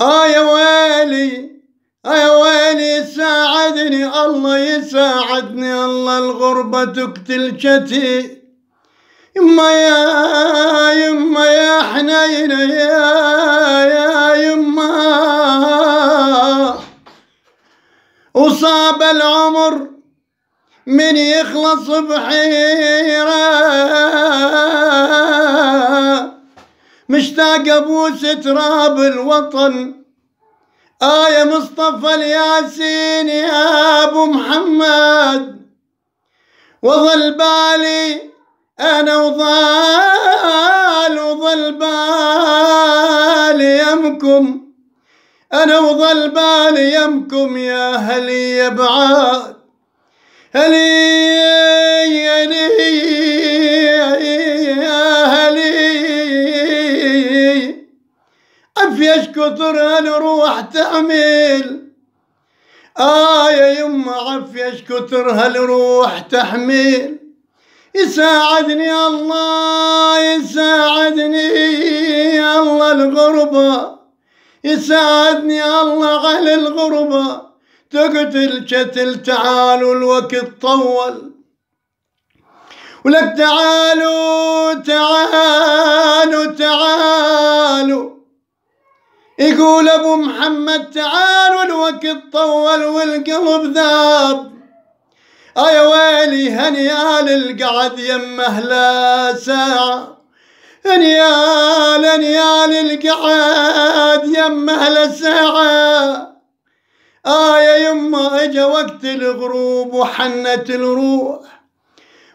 آه يا ويلي آه يا ويلي ساعدني الله يساعدني الله الغربة تقتل شتي يما يا يما يا حنينة يا يا يما وصاب العمر من يخلص بحيرة مشتاق ابوس تراب الوطن آية مصطفى الياسين يا أبو محمد وظل بالي أنا وظل وظل بالي يمكم أنا وظل بالي يمكم يا هلي أبعاد بعاد هلي افيش كثر هالروح تحمل آه يا يما عفيش كثر هالروح تحمل يساعدني الله يساعدني الله الغربة يساعدني الله على الغربة تقتل كتل تعالوا الوقت طول ولك تعالوا تعالوا تعالوا يقول ابو محمد تعال والوقت طول والقلب ذاب اي ويلي هنيال القعد يمه اهلا ساعة هنيال هنيال القعد يمه اهلا ساعة اي يما اجا وقت الغروب وحنت الروح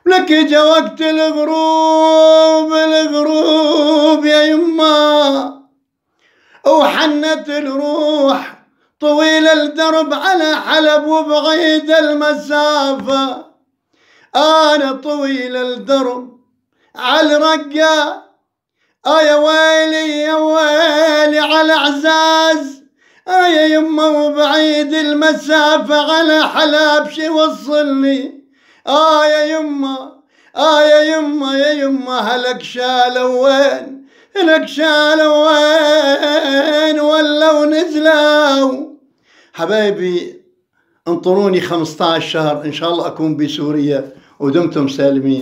ولك اجا وقت الغروب الغروب يا يما وحنت الروح طويل الدرب على حلب وبعيد المسافة أنا طويل الدرب على الرقة يا ويلي يا ويلي على عزاز يا يما وبعيد المسافة على حلب شي وصلني يا يما يا يما يا يما هلك شالوا وين هلك شالوا وين حبايبي انطروني 15 شهر إن شاء الله أكون بسوريا ودمتم سالمين